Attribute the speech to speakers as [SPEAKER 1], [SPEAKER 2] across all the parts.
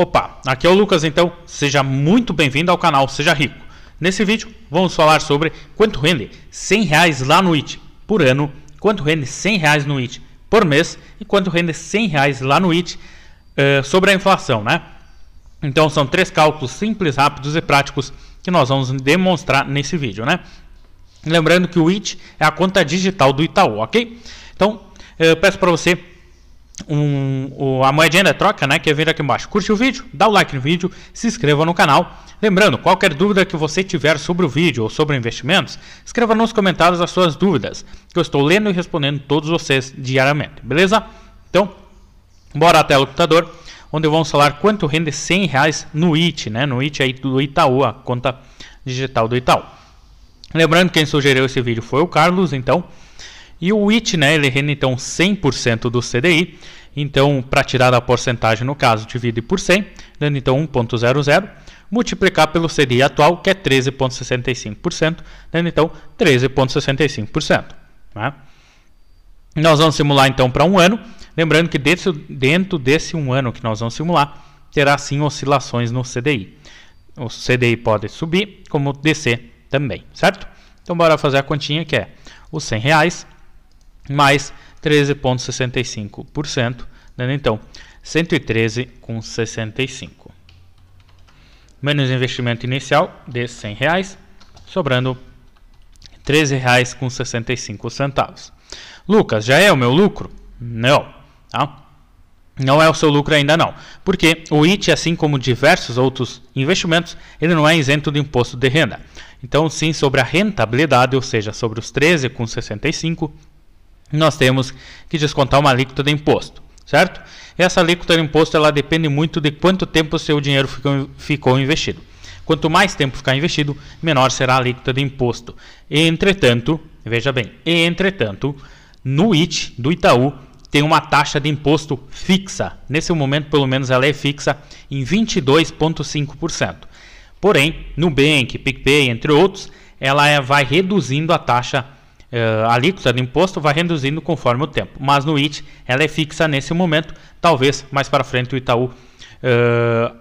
[SPEAKER 1] Opa, aqui é o Lucas então, seja muito bem-vindo ao canal Seja Rico. Nesse vídeo vamos falar sobre quanto rende 100 reais lá no IT por ano, quanto rende 100 reais no IT por mês e quanto rende 100 reais lá no IT uh, sobre a inflação, né? Então são três cálculos simples, rápidos e práticos que nós vamos demonstrar nesse vídeo, né? Lembrando que o IT é a conta digital do Itaú, ok? Então eu eh, peço para você um, o, a moedinha da troca, né, que é vir aqui embaixo. Curte o vídeo, dá o like no vídeo, se inscreva no canal. Lembrando, qualquer dúvida que você tiver sobre o vídeo ou sobre investimentos, escreva nos comentários as suas dúvidas, que eu estou lendo e respondendo todos vocês diariamente, beleza? Então, bora até o computador, onde vamos falar quanto rende 100 reais no IT, né, no IT aí do Itaú, a conta digital do Itaú. Lembrando, quem sugeriu esse vídeo foi o Carlos, então... E o WIT, né, ele rende então 100% do CDI. Então, para tirar a porcentagem, no caso, divide por 100, dando então 1.00, multiplicar pelo CDI atual, que é 13.65%, dando então 13.65%. Né? Nós vamos simular então para um ano, lembrando que dentro, dentro desse um ano que nós vamos simular, terá sim oscilações no CDI. O CDI pode subir, como descer também, certo? Então, bora fazer a continha que é os 100 reais mais 13,65%, dando então 113,65. Menos investimento inicial de R$ 100, reais, sobrando R$ 13,65. Lucas, já é o meu lucro? Não, tá? Não é o seu lucro ainda não, porque o IT, assim como diversos outros investimentos, ele não é isento do imposto de renda. Então, sim, sobre a rentabilidade, ou seja, sobre os 13,65, nós temos que descontar uma alíquota de imposto, certo? Essa alíquota de imposto ela depende muito de quanto tempo o seu dinheiro ficou, ficou investido. Quanto mais tempo ficar investido, menor será a alíquota de imposto. Entretanto, veja bem, entretanto, no IT do Itaú tem uma taxa de imposto fixa. Nesse momento, pelo menos, ela é fixa em 22,5%. Porém, no Bank, PicPay, entre outros, ela é, vai reduzindo a taxa uh, eh, alíquota do imposto vai reduzindo conforme o tempo. Mas no IT ela é fixa nesse momento, talvez mais para frente o Itaú uh,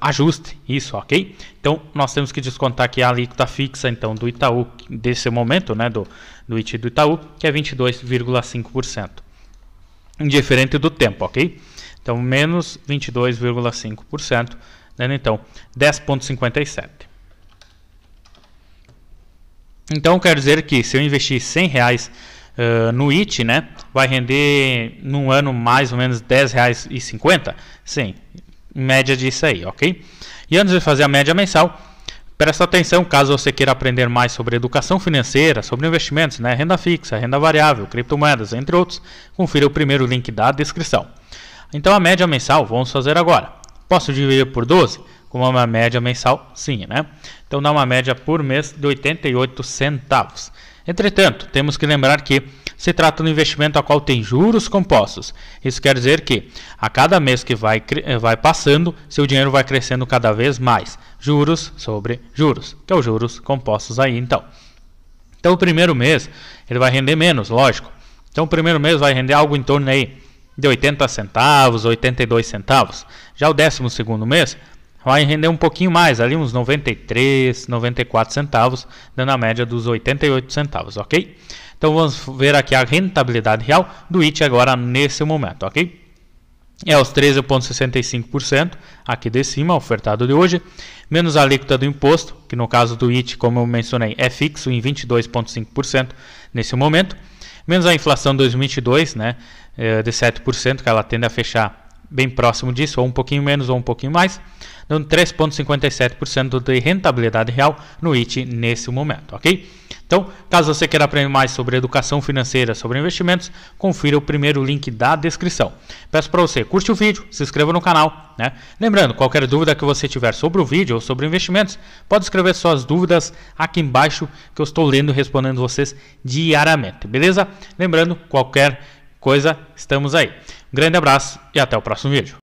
[SPEAKER 1] ajuste isso, ok? Então nós temos que descontar aqui a alíquota fixa então do Itaú desse momento, né, do, do IT do Itaú, que é 22,5%. Indiferente do tempo, ok? Então menos 22,5%, né? então 10,57%. Então quer dizer que se eu investir 100 reais uh, no IT, né, vai render num ano mais ou menos 10 reais e 50? Sim, média disso aí, ok? E antes de fazer a média mensal, presta atenção caso você queira aprender mais sobre educação financeira, sobre investimentos, né, renda fixa, renda variável, criptomoedas, entre outros, confira o primeiro link da descrição. Então a média mensal vamos fazer agora. Posso dividir por 12? com uma média mensal, sim, né? Então dá uma média por mês de 88 centavos. Entretanto, temos que lembrar que se trata de um investimento a qual tem juros compostos. Isso quer dizer que a cada mês que vai, eh, vai passando, seu dinheiro vai crescendo cada vez mais. Juros sobre juros, que é os juros compostos aí então. Então o primeiro mês ele vai render menos, lógico. Então o primeiro mês vai render algo em torno aí de 80 centavos, 82 centavos. Já o décimo segundo mês vai render um pouquinho mais, ali uns 93, 94 centavos, dando a média dos 88 centavos, ok? Então vamos ver aqui a rentabilidade real do IT agora nesse momento, ok? É os 13,65% aqui de cima, ofertado de hoje, menos a alíquota do imposto, que no caso do IT, como eu mencionei, é fixo em 22,5% nesse momento, menos a inflação 2022, né, eh, de 7%, que ela tende a fechar bem próximo disso, ou um pouquinho menos ou um pouquinho mais, dando 3,57% de rentabilidade real no IT nesse momento, ok? Então, caso você queira aprender mais sobre educação financeira, sobre investimentos, confira o primeiro link da descrição. Peço para você, curte o vídeo, se inscreva no canal, né? Lembrando, qualquer dúvida que você tiver sobre o vídeo ou sobre investimentos, pode escrever suas dúvidas aqui embaixo que eu estou lendo e respondendo vocês diariamente, beleza? Lembrando, qualquer coisa, estamos aí. Um grande abraço e até o próximo vídeo.